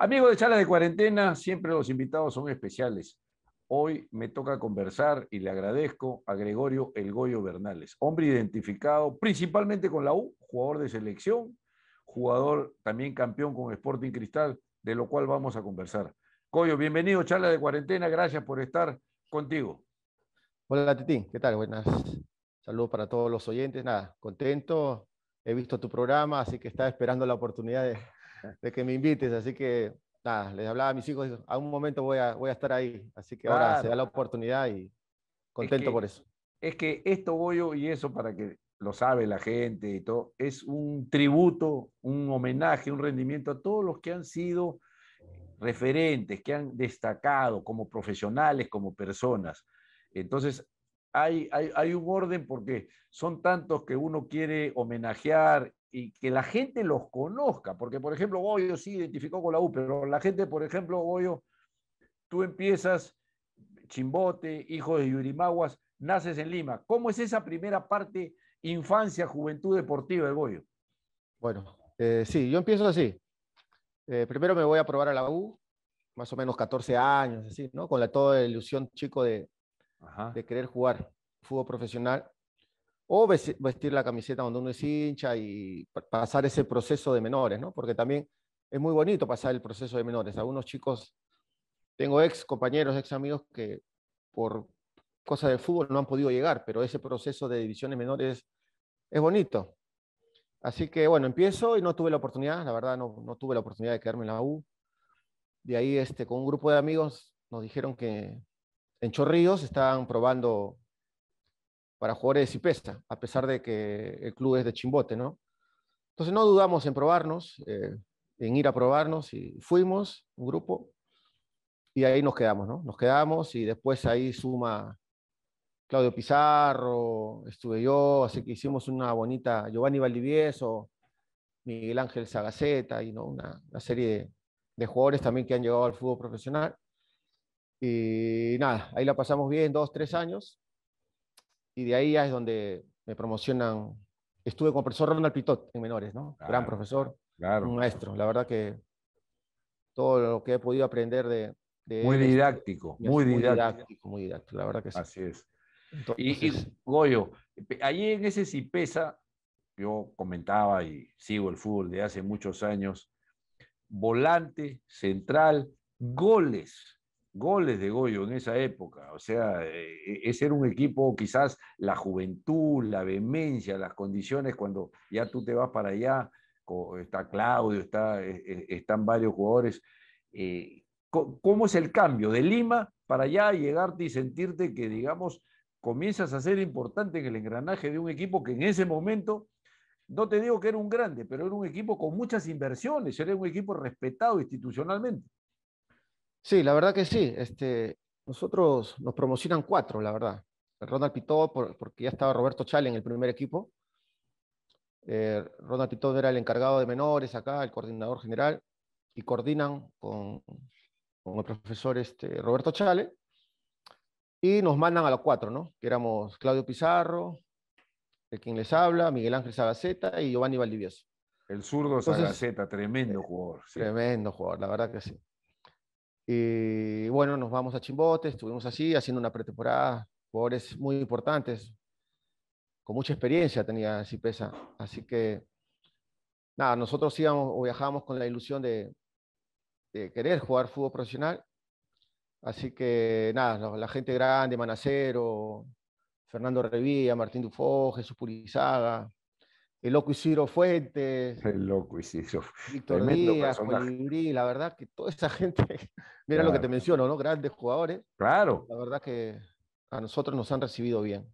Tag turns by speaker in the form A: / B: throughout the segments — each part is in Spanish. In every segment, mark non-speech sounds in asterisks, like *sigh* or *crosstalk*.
A: Amigos de charla de Cuarentena, siempre los invitados son especiales. Hoy me toca conversar y le agradezco a Gregorio El Goyo Bernales, hombre identificado principalmente con la U, jugador de selección, jugador también campeón con Sporting Cristal, de lo cual vamos a conversar. Goyo, bienvenido, charla de cuarentena, gracias por
B: estar contigo. Hola Titín, ¿qué tal? Buenas. Saludos para todos los oyentes, nada, contento. He visto tu programa, así que estaba esperando la oportunidad de, de que me invites. Así que nada, les hablaba a mis hijos, a un momento voy a, voy a estar ahí. Así que ahora se da la oportunidad y
A: contento por eso. Es que esto, yo y eso para que lo sabe la gente y todo, es un tributo, un homenaje, un rendimiento a todos los que han sido referentes, que han destacado como profesionales, como personas. Entonces, hay, un orden porque son tantos que uno quiere homenajear y que la gente los conozca, porque por ejemplo Goyo sí identificó con la U, pero la gente, por ejemplo, Goyo, tú empiezas Chimbote, hijo de Yurimaguas, naces en Lima. ¿Cómo es esa primera parte
B: infancia, juventud deportiva de Goyo? Bueno, eh, sí, yo empiezo así. Eh, primero me voy a probar a la U, más o menos 14 años, así, ¿no? Con la toda ilusión chico de, de querer jugar fútbol profesional o vestir la camiseta cuando uno es hincha y pasar ese proceso de menores, ¿no? Porque también es muy bonito pasar el proceso de menores. Algunos chicos, tengo ex compañeros, ex amigos que por cosas de fútbol no han podido llegar, pero ese proceso de divisiones menores es bonito. Así que bueno, empiezo y no tuve la oportunidad, la verdad no, no tuve la oportunidad de quedarme en la U. De ahí este, con un grupo de amigos nos dijeron que en Chorrillos están probando para jugadores de Cipesta, a pesar de que el club es de Chimbote, ¿no? Entonces no dudamos en probarnos, eh, en ir a probarnos y fuimos, un grupo, y ahí nos quedamos, ¿no? Nos quedamos y después ahí suma Claudio Pizarro, estuve yo, así que hicimos una bonita, Giovanni Valdivieso, Miguel Ángel Sagaceta, y ¿no? una, serie de, de, jugadores también que han llegado al fútbol profesional. Y nada, ahí la pasamos bien, dos, tres años. Y de ahí ya es donde me promocionan. Estuve con el profesor Ronald Pitot en menores, ¿no? Gran profesor, maestro. La verdad que todo lo que he podido aprender de... muy, didáctico, muy, didáctico, muy didáctico.
A: Muy didáctico, la verdad que Así es. y, Goyo,
B: ahí en ese
A: pesa yo comentaba y sigo el fútbol de hace muchos años, volante, central, goles goles de Goyo en esa época. O sea, eh, ese era un equipo, quizás la juventud, la vehemencia, las condiciones, cuando ya tú te vas para allá, está Claudio, está, eh, eh, están varios jugadores. ¿Cómo es el cambio de Lima para allá llegarte y sentirte que, digamos, comienzas a ser importante en el engranaje de un equipo que en ese momento, no te digo que era un grande, pero era un equipo con muchas inversiones, era un equipo
B: respetado institucionalmente? Sí, la verdad que sí. Este, nosotros nos promocionan cuatro, la verdad. Ronald Pitó, porque ya estaba Roberto Chale en el primer equipo. Eh, Ronald Pitó era el encargado de menores acá, el coordinador general, y coordinan con, el profesor este, Roberto Chale. Y nos mandan a los cuatro, ¿no? Que éramos Claudio Pizarro, el quien les habla, Miguel Ángel Sagaceta y Giovanni Valdivieso. El zurdo Sagaceta, tremendo jugador.
A: Tremendo
B: jugador, la verdad que sí. Y bueno, nos vamos a Chimbote, estuvimos así haciendo una pretemporada, jugadores muy importantes, con mucha experiencia tenía Cipesa. Así que, nada, nosotros íbamos o viajábamos con la ilusión de, querer jugar fútbol profesional. Así que, nada, la, gente grande, Manacero, Fernando Revilla, Martín Dufo, Jesús Purizaga, el loco Isidro Fuentes. El loco Isidro. Víctor Díaz, la verdad que toda esa *laughs* gente, mira lo que te menciono, ¿no? Grandes jugadores. Claro. La verdad que a nosotros nos han recibido bien.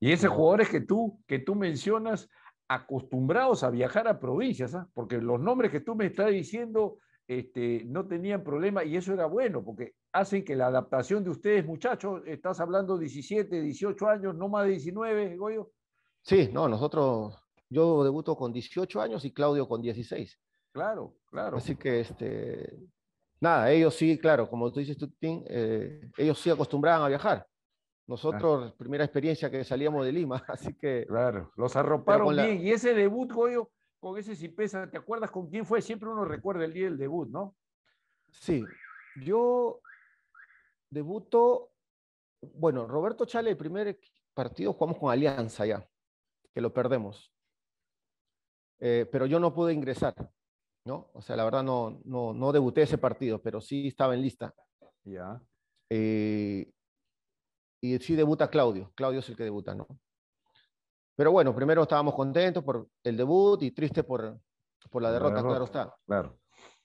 A: Y esos jugadores que tú, que tú mencionas, acostumbrados a viajar a provincias, ¿ah? porque los nombres que tú me estás diciendo este, no tenían problema y eso era bueno, porque hacen que la adaptación de ustedes, muchachos, estás hablando 17, 18 años, no más de 19, Goyo.
B: Sí, no, nosotros yo debuto con 18 años y Claudio con 16. Claro, claro. Así que, este, nada, ellos sí, claro, como tú dices, tú, eh, ellos sí acostumbraban a viajar. Nosotros, primera experiencia que salíamos de Lima, *laughs* así que... Claro, los arroparon bien.
A: Y ese debut, Goyo, con ese Cipesa, ¿te acuerdas con quién fue? Siempre uno recuerda el día
B: del debut, ¿no? Sí, yo debuto, bueno, Roberto Chale, el primer partido jugamos con Alianza ya, que lo perdemos. Eh, pero yo no pude ingresar, ¿no? O sea, la verdad no, no, no debuté ese partido, pero sí estaba en lista. Ya. Eh, y sí debuta Claudio, Claudio es el que debuta, ¿no? Pero bueno, primero estábamos contentos por el debut y tristes por, por la derrota, claro está. Claro.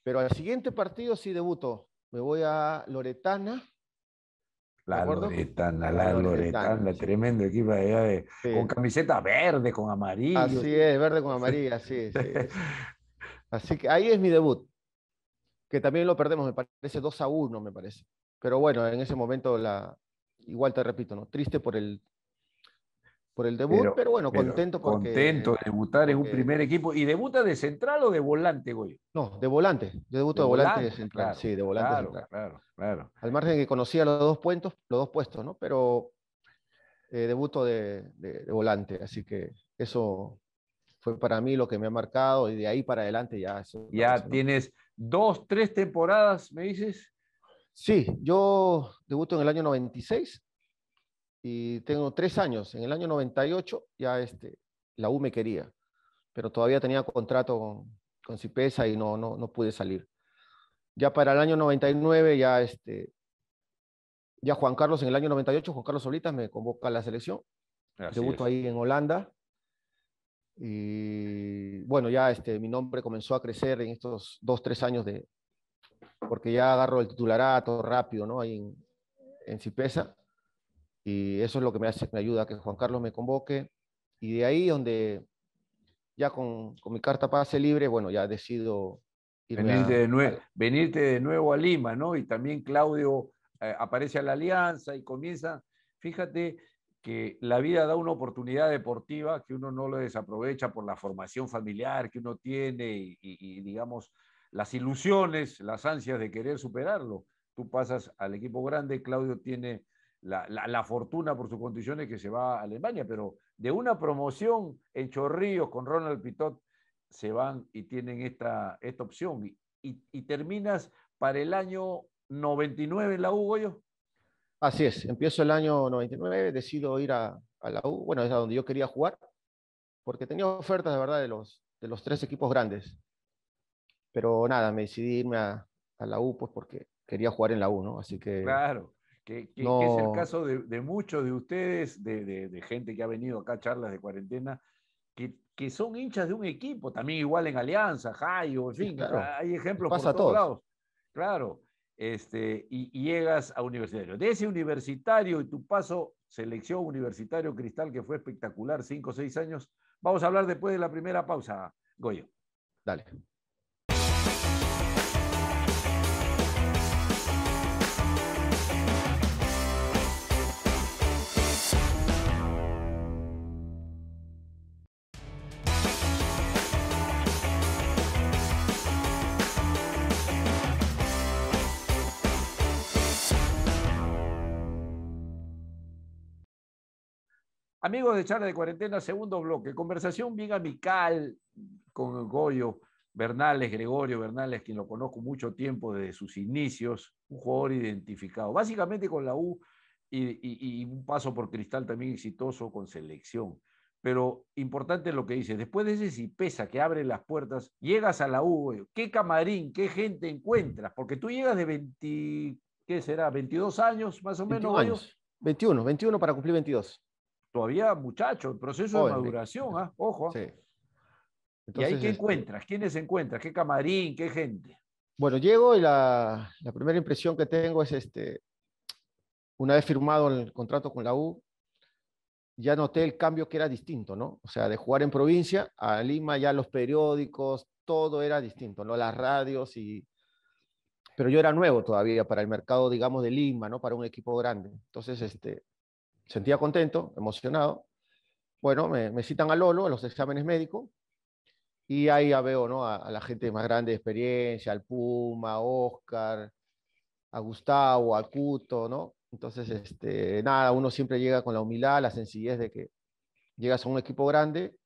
B: Pero al siguiente partido sí debuto. Me voy a Loretana
A: la Loretana, la, Loretana, tremendo equipo allá de, con camiseta verde, con amarillo. Así
B: es, verde con amarilla, sí, sí. *laughs* Así que ahí es mi debut, que también lo perdemos, me parece 2 a 1, me parece. Pero bueno, en ese momento, la, igual te repito, ¿no? triste por el por el debut, pero, bueno, contento porque. Contento, debutar es un primer equipo. ¿Y debuta de central o de volante, güey? No, de volante. Yo debuto de, volante, de central. sí, de volante. Claro, claro, claro. Al margen que conocía los dos puestos, los dos puestos, ¿no? Pero eh, debuto de, de, volante, así que eso fue para mí lo que me ha marcado y de ahí para adelante ya.
A: ya tienes
B: dos, tres temporadas, me dices. Sí, yo debuto en el año 96 y tengo tres años. En el año 98 ya este, la U me quería, pero todavía tenía contrato con, con Cipesa y no, no, no pude salir. Ya para el año 99, ya, este, ya Juan Carlos, en el año 98, Juan Carlos Solitas me convoca a la selección. Así ahí en Holanda. Y bueno, ya este, mi nombre comenzó a crecer en estos dos, tres años de... Porque ya agarro el titularato rápido, ¿no? Ahí en, en Cipesa y eso es lo que me, hace, me ayuda a que Juan Carlos me convoque. Y de ahí donde ya con, mi carta pase libre, bueno, ya decido decidido venirte, a, de nuevo,
A: venirte de nuevo a Lima, ¿no? Y también Claudio eh, aparece a la alianza y comienza, fíjate que la vida da una oportunidad deportiva que uno no lo desaprovecha por la formación familiar que uno tiene y digamos, las ilusiones, las ansias de querer superarlo. Tú pasas al equipo grande, Claudio tiene la, fortuna por sus condiciones que se va a Alemania, pero de una promoción en Chorrillos con Ronald Pitot se van y tienen esta, esta opción. Y, y, terminas para el año 99 en la U, Goyo.
B: Así es, empiezo el año 99, decido ir a, la U, bueno, es a donde yo quería jugar, porque tenía ofertas de verdad de los, de los tres equipos grandes. Pero nada, me decidí irme a, a la U, pues porque quería jugar en la U, ¿no? Así que claro
A: que, es el caso de, muchos de ustedes, de, gente que ha venido acá a charlas de cuarentena, que, son hinchas de un equipo, también igual en Alianza, Hayo en fin, claro. hay ejemplos Pasa por todos, Claro, este, y, llegas a universitario. De ese universitario y tu paso, selección universitario cristal, que fue espectacular, cinco o seis años, vamos a hablar después de la primera pausa, Goyo. Dale. Amigos de Charla de Cuarentena, segundo bloque, conversación bien amical con Goyo Bernales, Gregorio Bernales, quien lo conozco mucho tiempo desde sus inicios, un jugador identificado, básicamente con la U y, un paso por cristal también exitoso con selección. Pero importante lo que dice, después de ese Cipesa que abre las puertas, llegas a la U, ¿qué camarín, qué gente encuentras? Porque tú llegas de 20, ¿qué será? 22 años más o menos,
B: 21, 21 para cumplir 22 todavía muchacho, proceso de
A: maduración, ¿Ah? ojo. ¿ah? Sí. ¿Y ahí qué este encuentras? ¿Quiénes encuentras? ¿Qué camarín? ¿Qué gente?
B: Bueno, llego y la, la, primera impresión que tengo es este, una vez firmado el contrato con la U, ya noté el cambio que era distinto, ¿no? O sea, de jugar en provincia a Lima, ya los periódicos, todo era distinto, ¿no? Las radios y... Pero yo era nuevo todavía para el mercado, digamos, de Lima, ¿no? Para un equipo grande. Entonces, este, sentía contento, emocionado. Bueno, me, me citan a Lolo, en los exámenes médicos, y ahí ya veo ¿no? a, la gente más grande de experiencia, al Puma, a Oscar, a Gustavo, a Cuto, ¿no? Entonces, este, nada, uno siempre llega con la humildad, la sencillez de que llegas a un equipo grande,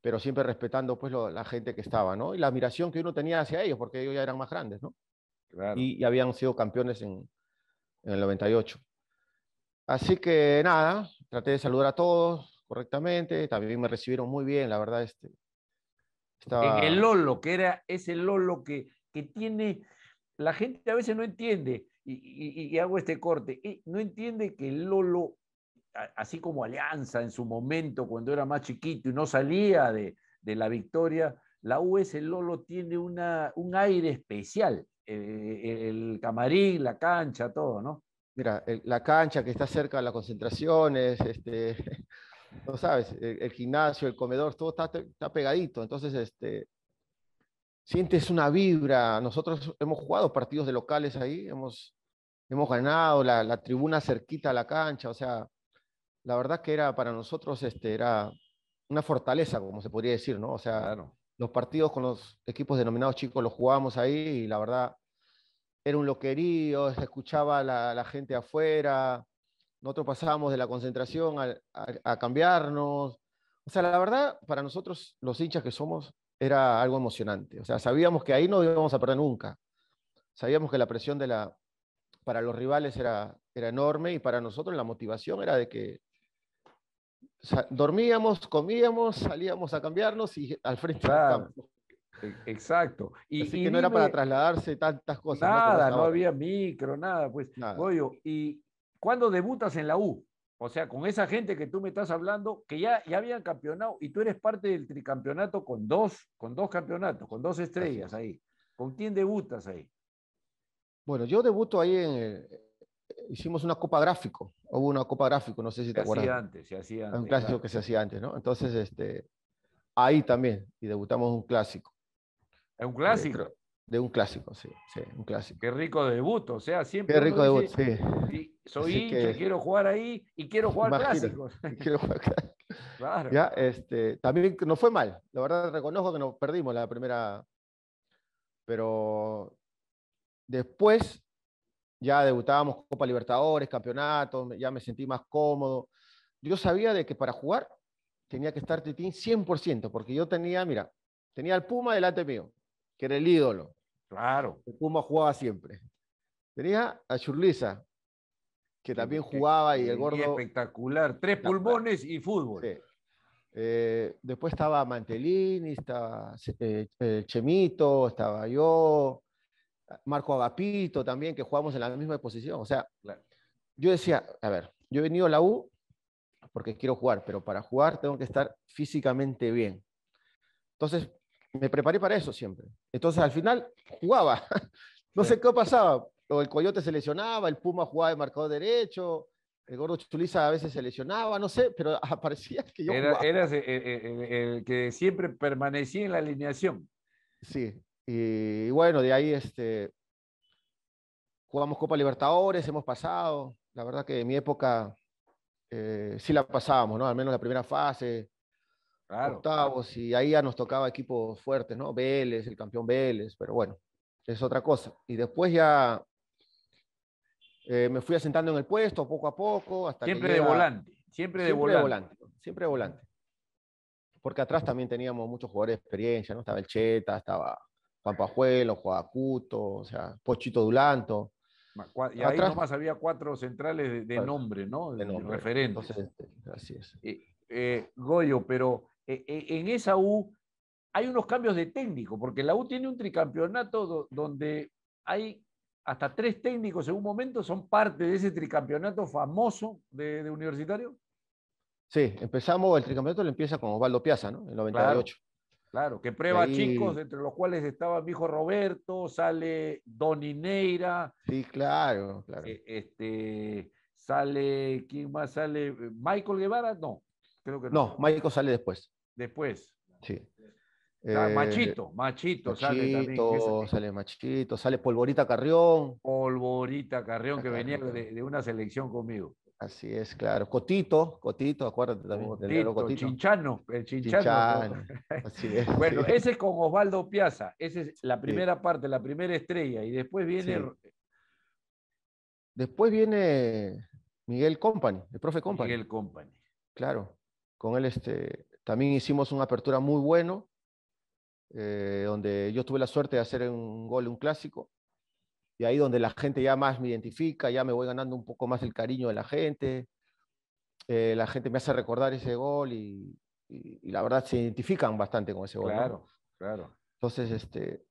B: pero siempre respetando pues la gente que estaba, ¿no? Y la admiración que uno tenía hacia ellos, porque ellos ya eran más grandes, ¿no? Y, habían sido campeones en, en el 98. Así que nada, traté de saludar a todos correctamente, también me recibieron muy bien, la verdad. Este, e-, el Lolo,
A: que era el Lolo que, tiene, la gente a veces no entiende, y, hago este corte, y eh, no entiende que el Lolo, así como Alianza en su momento, cuando era más chiquito y no salía de, la victoria, la US el Lolo tiene un aire
B: especial, eh, el camarín, la cancha, todo, ¿no? mira, la cancha que está cerca de las concentraciones, este, *laughs* no sabes, el, gimnasio, el comedor, todo está, pegadito. Entonces, este, sientes una vibra. Nosotros hemos jugado partidos de locales ahí, hemos, hemos ganado la, tribuna cerquita a la cancha. O sea, la verdad que era para nosotros, este, era una fortaleza, como se podría decir, ¿no? O sea, los partidos con los equipos denominados chicos los jugábamos ahí y la verdad era un loquerío, se escuchaba la, gente afuera, nosotros pasábamos de la concentración a, cambiarnos. O sea, la verdad, para nosotros los hinchas que somos, era algo emocionante. O sea, sabíamos que ahí no íbamos a perder nunca. Sabíamos que la presión de la, para los rivales era, era enorme y para nosotros la motivación era de que dormíamos, comíamos, salíamos a cambiarnos y al frente e-, exacto. Y, Así que no era para trasladarse tantas
A: cosas. Nada, no, había micro, nada. Pues, ¿y cuándo debutas en la U? O sea, con esa gente que tú me estás hablando, que ya, ya habían campeonado y tú eres parte del tricampeonato con dos, con dos campeonatos, con dos estrellas ahí. ¿Con quién debutas ahí?
B: Bueno, yo debuto ahí en eh, hicimos una copa gráfico, hubo una copa gráfico, no sé si te acuerdas. Antes, se hacía antes, Un clásico que se hacía antes, ¿no? Entonces, este, ahí también, y debutamos un clásico. Es un clásico. De, un clásico, sí, sí, un clásico.
A: Qué rico debut, o sea, siempre. Qué rico debut, sí. Soy
B: quiero jugar ahí y quiero *laughs* jugar clásico. *laughs* Quiero jugar *laughs* Claro. este, también no fue mal, la verdad reconozco que nos perdimos la primera, pero después ya debutábamos Copa Libertadores, campeonato, ya me sentí más cómodo. Yo sabía de que para jugar tenía que estar Titín 100%, porque yo tenía, mira, tenía al Puma delante mío, que era el ídolo. Claro. El Puma jugaba siempre. Tenía a Churliza, que también jugaba y el gordo. espectacular. Tres pulmones y fútbol. Eh, después estaba Mantelini, estaba eh, eh, Chemito, estaba yo, Marco Agapito también, que jugamos en la misma posición. O sea, yo decía, a ver, yo he venido a la U porque quiero jugar, pero para jugar tengo que estar físicamente bien. Entonces, me preparé para eso siempre. Entonces al final jugaba. *laughs* No sé qué pasaba. O el Coyote se lesionaba, el Puma jugaba de marcador derecho, el Gordo Chuliza a veces se lesionaba, no sé, pero *laughs* aparecía que yo Era,
A: Eras eh, eh,
B: el, que siempre permanecía en la alineación. Sí, y, bueno, de ahí este, jugamos Copa Libertadores, hemos pasado. La verdad que en mi época eh, sí la pasábamos, ¿no? Al menos la primera fase, Octavos, y ahí ya nos tocaba equipos fuertes, ¿no? Vélez, el campeón Vélez, pero bueno, es otra cosa. Y después ya eh, me fui asentando en el puesto poco a poco. Hasta siempre de volante,
A: siempre, de, volante.
B: Siempre de volante. Porque atrás también teníamos muchos jugadores de experiencia, ¿no? Estaba el Cheta, estaba Juan Pajuelo, Juan Acuto, o sea, Pochito Dulanto. Y atrás... nomás
A: había cuatro centrales de, nombre, ¿no? De referente este, así es. Eh, Goyo, pero e, e, en esa U hay unos cambios de técnico, porque la U tiene un tricampeonato donde hay hasta tres técnicos en un momento, son parte de ese tricampeonato famoso de, universitario.
B: Sí, empezamos, el tricampeonato lo empieza con Osvaldo Piazza, ¿no? El 98. Claro, que prueba chicos, entre
A: los cuales estaba mi hijo Roberto, sale Donineira.
B: Sí, claro, claro.
A: E, este, sale, ¿quién más sale? ¿Michael Guevara? No no.
B: Maico sale después.
A: Después.
B: Sí. Eh, machito, machito, sale también. Sale Machito, sale Polvorita Carrión.
A: Polvorita Carrión, que venía *laughs* de, una selección conmigo.
B: Así es, claro. Cotito, Cotito, acuérdate también. Chinchano, el Chinchano. *laughs* bueno,
A: ese es con Osvaldo Piazza, esa es la primera parte, la primera estrella, y después viene...
B: Después viene Miguel Company, el profe Company. Miguel Company. Claro con él este, también hicimos una apertura muy bueno, eh, donde yo tuve la suerte de hacer un gol, un clásico, y ahí donde la gente ya más me identifica, ya me voy ganando un poco más el cariño de la gente, eh, la gente me hace recordar ese gol y, la verdad se identifican bastante con ese gol. Claro, claro. Entonces, este,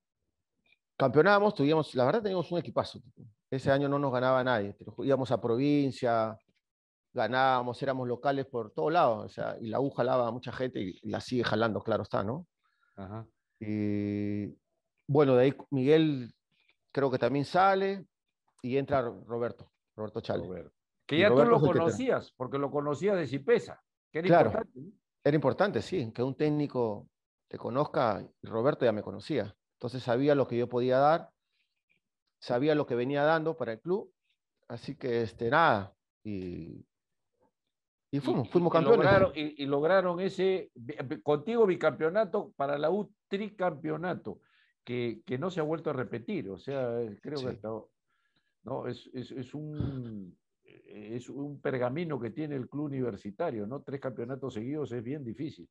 B: campeonábamos, tuvimos, la verdad teníamos un equipazo. Ese año no nos ganaba nadie, íbamos a provincia, ganábamos, éramos locales por todos lados, o sea, y la U jalaba a mucha gente y la sigue jalando, claro está, ¿no? Ajá. Y, bueno, de ahí Miguel creo que también sale y entra Roberto, Roberto Chávez. Que ya tú lo conocías,
A: porque lo conocías de Cipesa, claro,
B: Era importante, sí, que un técnico te conozca, Roberto ya me conocía, entonces sabía lo que yo podía dar, sabía lo que venía dando para el club, así que este, nada, y y fuimos, y, campeones. Y lograron, ese, contigo
A: bicampeonato, para la U tricampeonato, que, que no se ha vuelto a repetir. O sea, creo que no, es, es, un, e-, es un pergamino que tiene el club universitario, ¿no? Tres campeonatos seguidos es bien difícil.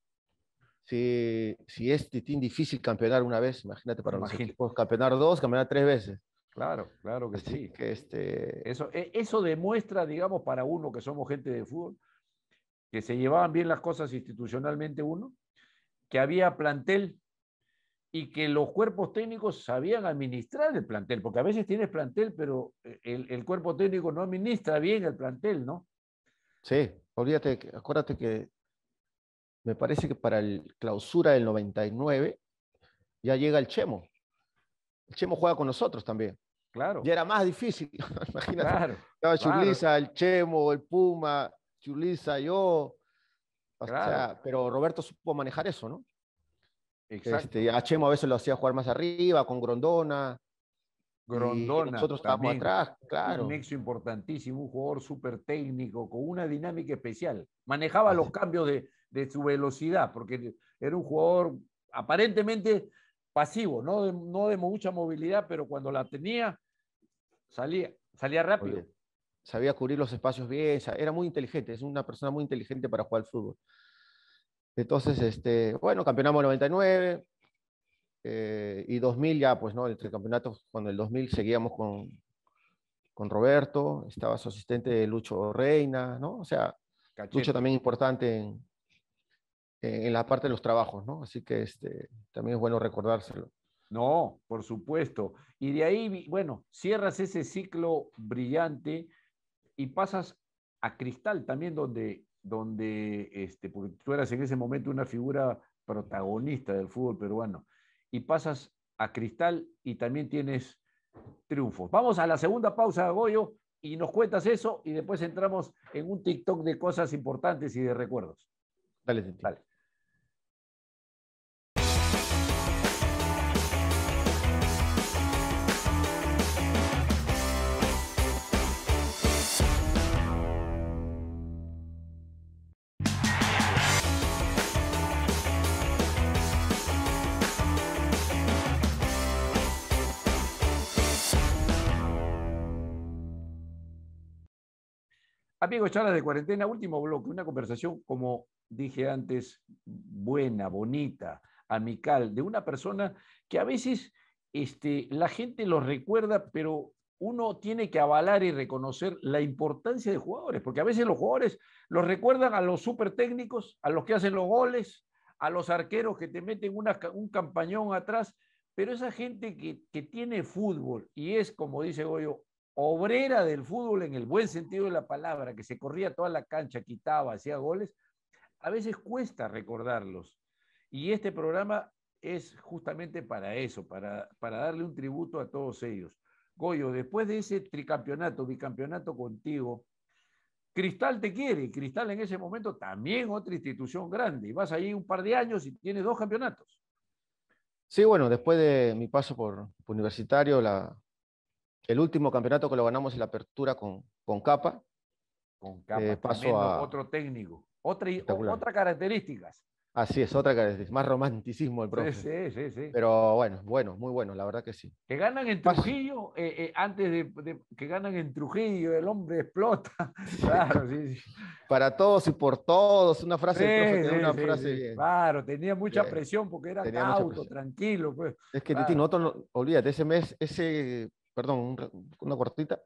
B: Si, es difícil campeonar una vez, imagínate para los equipos, campeonar dos, campeonar tres veces. Claro, claro que sí. este... eso, e-, eso demuestra, digamos, para
A: uno que somos gente de fútbol, que se llevaban bien las cosas institucionalmente uno, que había plantel y que los cuerpos técnicos sabían administrar el plantel, porque a veces tienes plantel, pero eh, el, cuerpo técnico no administra bien el plantel, ¿no?
B: Sí, olvídate, acuérdate que me parece que para la clausura del 99 ya llega el Chemo. El Chemo juega con nosotros también. Claro. Ya era más difícil, *laughs* imagínate. Claro, estaba el Chemo, el Puma, Chuliza, yo. pero Roberto supo manejar eso, ¿no? Exacto. Este, a a veces lo hacía jugar más arriba, con Grondona. Grondona. nosotros estábamos atrás,
A: claro. Un nexo importantísimo, un jugador súper técnico, con una dinámica especial. Manejaba los cambios de, su velocidad, porque era un jugador aparentemente pasivo, no de, no de mucha movilidad, pero cuando
B: la tenía, salía, salía rápido sabía cubrir los espacios bien, era muy inteligente, es una persona muy inteligente para jugar al fútbol. Entonces, este, bueno, campeonamos 99 y 2000 eh, ya, pues, ¿no? Entre campeonatos, cuando el 2000 seguíamos con, Roberto, estaba su asistente Lucho Reina, ¿no? O sea, Cachete. Lucho también importante en, la parte de los trabajos, ¿no? Así que este, también es bueno recordárselo. No, por supuesto. Y
A: de ahí, bueno, cierras ese ciclo brillante y pasas a Cristal también, donde, donde este, porque tú eras en ese momento una figura protagonista del fútbol peruano, y pasas a Cristal y también tienes triunfos. Vamos a la segunda pausa, Goyo, y nos cuentas eso y después entramos en un TikTok de cosas importantes y de recuerdos. Dale, Dale. Amigo, charlas de cuarentena, último bloque, una conversación, como dije antes, buena, bonita, amical, de una persona que a veces este, la gente lo recuerda, pero uno tiene que avalar y reconocer la importancia de jugadores, porque a veces los jugadores los recuerdan a los super técnicos, a los que hacen los goles, a los arqueros que te meten un campañón atrás, pero esa gente que, que tiene fútbol y es, como dice Goyo, obrera del fútbol en el buen sentido de la palabra, que se corría toda la cancha, quitaba, hacía goles, a veces cuesta recordarlos. Y este programa es justamente para eso, para, darle un tributo a todos ellos. Goyo, después de ese tricampeonato, bicampeonato contigo, Cristal te quiere, Cristal en ese momento también otra institución grande, y vas ahí un par de años y tienes dos campeonatos.
B: Sí, bueno, después de mi paso por universitario, la, el último campeonato que lo ganamos en la apertura con, con Capa.
A: Con eh, Capa, paso a... otro técnico.
B: Otra, otra
A: características.
B: Así es, otra característica. Más romanticismo el profe. Sí, sí, sí, Pero bueno, bueno, muy bueno, la verdad que sí. Que ganan en
A: Trujillo, eh, eh, antes de, que ganan en Trujillo, el hombre explota. *laughs* *laughs* Claro,
B: sí, sí. Para todos y por todos, una frase, del profe, una
A: Claro, tenía mucha presión porque era auto tranquilo. Pues. Es que, claro.
B: Titi, olvídate, ese mes, ese perdón, una cortita.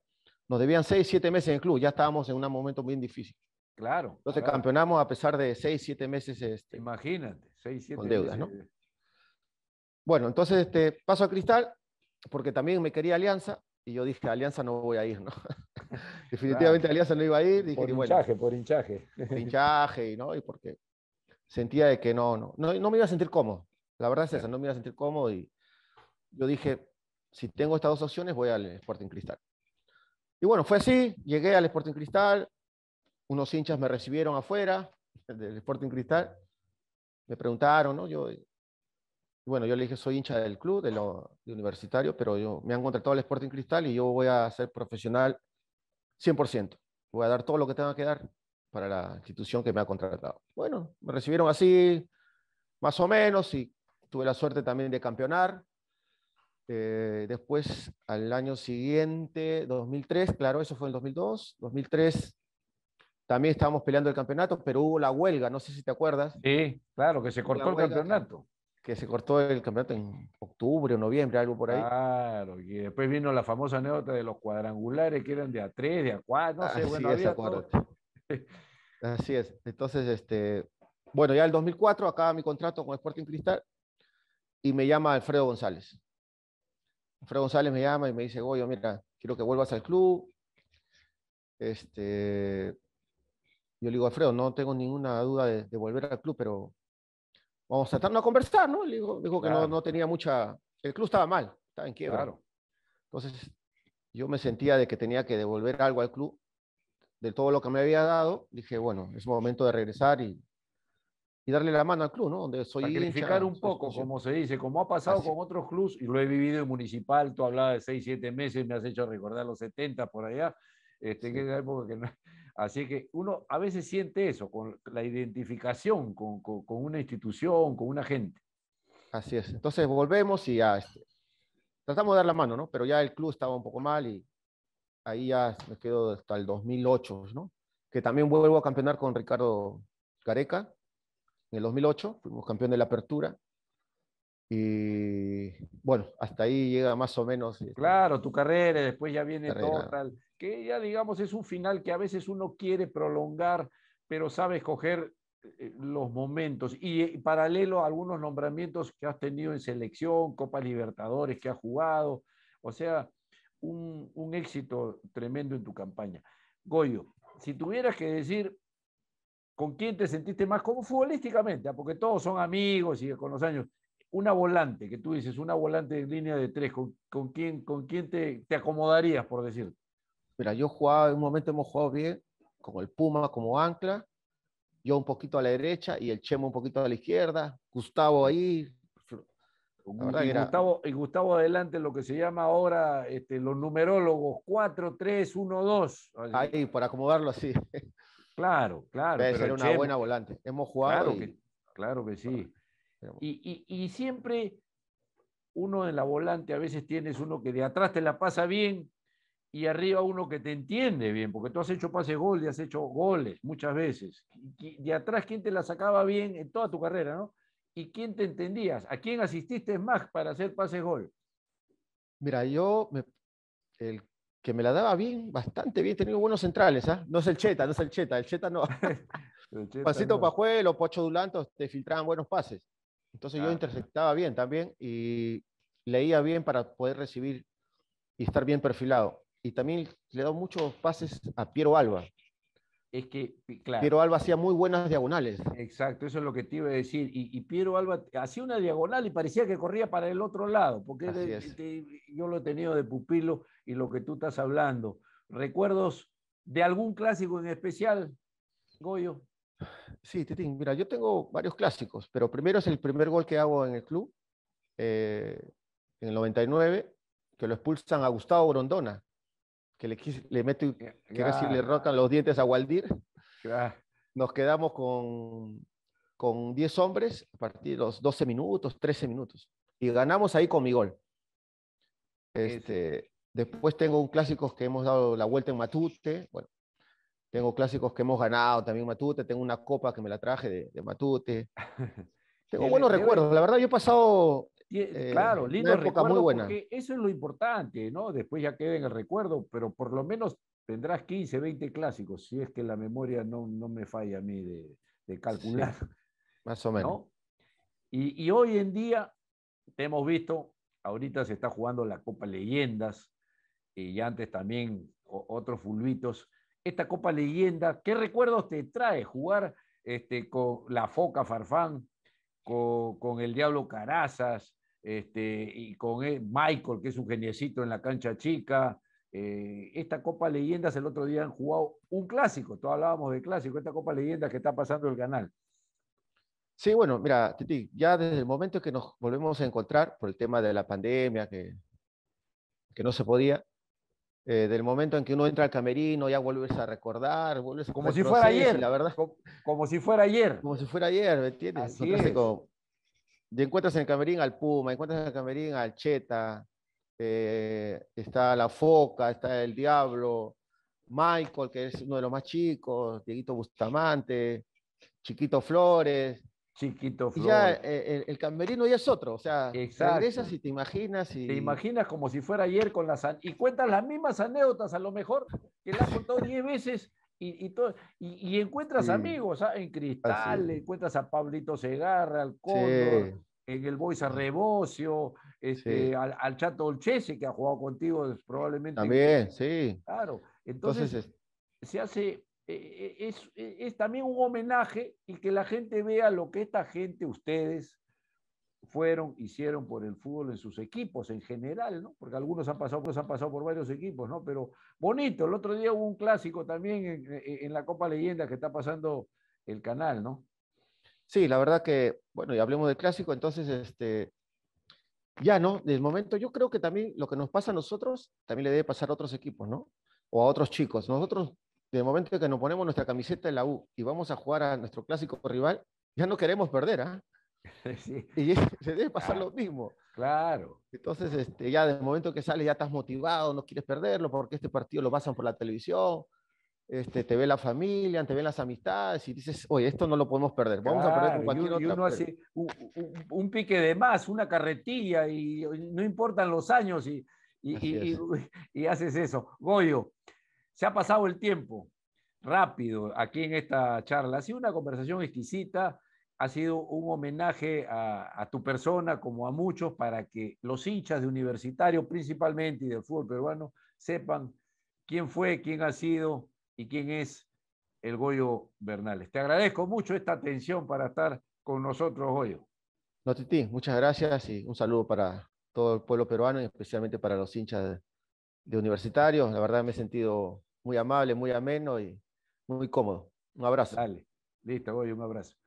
B: nos debían seis, siete meses en el club, ya estábamos en un momento bien difícil. Claro. Entonces campeonamos a pesar de seis, siete meses. Este, Imagínate, 6, 7 Con deudas, ¿no? Bueno, entonces este, paso a Cristal, porque también me quería Alianza, y yo dije, Alianza no voy a ir, ¿no? *laughs* Definitivamente Alianza no iba a ir. por hinchaje, por hinchaje. Por *laughs* hinchaje, y, ¿no? Y porque sentía de que no, no, no, me iba a sentir cómodo. La verdad es esa, no me iba a sentir cómodo y yo dije, si tengo estas dos opciones, voy al Sporting Cristal. Y bueno, fue así, llegué al Sporting Cristal, unos hinchas me recibieron afuera *laughs* del Sporting Cristal, me preguntaron, ¿no? Yo, bueno, yo le dije, soy hincha del club, de, lo, universitario, pero yo, me han contratado al Sporting Cristal y yo voy a ser profesional 100%. Voy a dar todo lo que tenga que dar para la institución que me ha contratado. Bueno, me recibieron así, más o menos, y tuve la suerte también de campeonar eh, después, al año siguiente, 2003, claro, eso fue en 2002. 2003 también estábamos peleando el campeonato, pero hubo la huelga, no sé si te acuerdas. Sí, claro, que se cortó el campeonato. Que se cortó el campeonato en octubre o noviembre, algo por ahí.
A: Claro, y después
B: vino la famosa anécdota de los cuadrangulares que eran de a tres, de a
A: cuatro, no sé,
B: es, Así es. Entonces, este, bueno, ya el 2004 acaba mi contrato con Sporting Cristal y me llama Alfredo González. Fred González me llama y me dice, oye, mira, quiero que vuelvas al club. Este, yo le digo, Alfredo, no tengo ninguna duda de, volver al club, pero vamos a tratar de conversar, ¿no? Le dijo que no, tenía mucha... El club estaba mal, estaba en quiebra. Entonces, yo me sentía de que tenía que devolver algo al club de todo lo que me había dado. Dije, bueno, es momento de regresar y y darle la mano al club, ¿no? Donde soy un poco, como se dice, como ha pasado con
A: otros clubes, y lo he vivido en Municipal, tú hablabas de seis, siete meses, me has hecho recordar los 70 por allá, este, que que no... Así que uno a veces siente eso, con la identificación con, con, una institución, con
B: una gente. Así es. Entonces volvemos y ya este, tratamos de dar la mano, ¿no? Pero ya el club estaba un poco mal y ahí ya me quedo hasta el 2008, ¿no? Que también vuelvo a campeonar con Ricardo Careca en el 2008, fuimos campeón de la apertura. Y bueno, hasta ahí llega más o menos. Este, claro, tu carrera, después ya viene Total,
A: que ya digamos es un final que a veces uno quiere prolongar, pero sabe escoger eh, los momentos. Y, eh, paralelo a algunos nombramientos que has tenido en selección, Copa Libertadores que has jugado, o sea, un, un éxito tremendo en tu campaña. Goyo, si tuvieras que decir ¿Con quién te sentiste más como futbolísticamente? ¿ah? Porque todos son amigos y con los años. Una volante, que tú dices, una volante en línea de tres, ¿con, quién, con
B: quién te, te acomodarías, por decir? Mira, yo jugaba, en un momento hemos jugado bien, con el Puma como ancla, yo un poquito a la derecha y el Chemo un poquito a la izquierda, Gustavo ahí.
A: Y, Gustavo, adelante lo que se llama ahora este, los numerólogos 4, 3, 1, 2. Ahí, para acomodarlo así. *laughs* Claro, claro. Debe ser una buena volante. Hemos jugado. Claro, que, sí. Y, siempre uno en la volante a veces tienes uno que de atrás te la pasa bien y arriba uno que te entiende bien, porque tú has hecho pases gol y has hecho goles muchas veces. De atrás, ¿quién te la sacaba bien en toda tu carrera, no? ¿Y quién te entendías? ¿A quién asististe más para hacer pases gol?
B: Mira, yo me, el que me la daba bien, bastante bien, tenía buenos centrales, ¿ah? No es el Cheta, no es el Cheta, el Cheta no. *laughs* Pasito Pajuelo, Pocho Dulantos, te filtraban buenos pases. Entonces yo interceptaba bien también y leía bien para poder recibir y estar bien perfilado. Y también le he muchos pases a Piero Alba es que, claro. Piero Alba hacía muy buenas diagonales. Exacto, eso es lo que te iba a decir. Y, Piero Alba
A: hacía una diagonal y parecía que corría para el otro lado, porque yo lo he tenido de
B: pupilo y lo que tú estás hablando. ¿Recuerdos de algún clásico en especial, Goyo? Sí, Titín, mira, yo tengo varios clásicos, pero primero es el primer gol que hago en el club, eh, en el 99, que lo expulsan a Gustavo Grondona que le, le mete, que casi le rotan los dientes a Waldir. Nos quedamos con, con 10 hombres a partir de los 12 minutos, 13 minutos. Y ganamos ahí con mi gol. Este, después tengo un clásico que hemos dado la vuelta en Matute. Bueno, tengo clásicos que hemos ganado también en Matute. Tengo una copa que me la traje de, de Matute. *laughs* Tengo buenos recuerdos. La verdad, yo he pasado eh, eh, claro, lindo recuerdo muy buena. porque
A: eso es lo importante, ¿no? Después ya queda en el recuerdo, pero por lo menos tendrás 15, 20 clásicos, si es que la memoria no, no me falla a mí de, calcular. más o menos. Y, hoy en día hemos visto, ahorita se está jugando la Copa Leyendas, y antes también otros fulbitos. Esta Copa Leyenda, ¿qué recuerdos te trae jugar este, con la Foca Farfán, con el Diablo Carazas, este, y con eh, Michael, que es un geniecito en la cancha chica. Eh, esta Copa Leyendas el otro día han jugado un clásico, todos hablábamos de clásico, esta Copa Leyendas que está pasando el canal.
B: Sí, bueno, mira, Titi, ya desde el momento que nos volvemos a encontrar por el tema de la pandemia, que, que no se podía, eh, del momento en que uno entra al camerino, ya vuelves a recordar, vuelves Como si fuera ayer, la verdad. Como, si fuera ayer. Como si fuera ayer, entiendes? Así encuentras en el camerín al Puma, encuentras en el camerín al Cheta, eh, está la Foca, está el Diablo, Michael, que es uno de los más chicos, Dieguito Bustamante, Chiquito Flores. Chiquito Flores. ya eh, el, camerino ya es otro, o sea, regresas y te imaginas. Y... Te imaginas como si fuera ayer con
A: las. Y cuentas las mismas anécdotas, a lo mejor, que le has contado 10 veces y, todo, y, encuentras amigos, ah, en Cristal, encuentras a Pablito Segarra, al Cóndor, en el Boys a ah. Rebocio, este, al, Chato Olchese, que ha jugado contigo probablemente. También, sí. Claro, entonces, se hace, eh, eh, eh, es, también un homenaje y que la gente vea lo que esta gente, ustedes, fueron, hicieron por el fútbol en sus equipos en general, ¿no? Porque algunos han pasado, han pasado por varios equipos, ¿no? Pero bonito, el otro día hubo un clásico también en, la Copa
B: Leyenda que está pasando el canal, ¿no? Sí, la verdad que, bueno, y hablemos de clásico, entonces, este, ya, ¿no? De momento yo creo que también lo que nos pasa a nosotros, también le debe pasar a otros equipos, ¿no? O a otros chicos. Nosotros, de momento que nos ponemos nuestra camiseta en la U y vamos a jugar a nuestro clásico rival, ya no queremos perder, ¿ah? *laughs* Y se debe pasar lo mismo. Claro. Entonces, este, ya del momento que sales, ya estás motivado, no quieres perderlo, porque este partido lo pasan por la televisión, este, te ve la familia, te ven las amistades, y dices, oye, esto no lo podemos perder, vamos a perder un,
A: pique de más, una carretilla, y no importan los años, y, y, y haces eso. Goyo, se ha pasado el tiempo rápido aquí en esta charla. Ha sido una conversación exquisita ha sido un homenaje a, a, tu persona, como a muchos, para que los hinchas de universitario principalmente y del fútbol peruano sepan quién fue, quién ha sido y quién es el Goyo Bernales. Te agradezco mucho esta atención para estar con nosotros, Goyo.
B: No, Titi, muchas gracias y un saludo para todo el pueblo peruano y especialmente para los hinchas de, universitario, La verdad me he sentido muy amable, muy ameno y muy cómodo. Un abrazo. Dale. Listo, Goyo, un abrazo.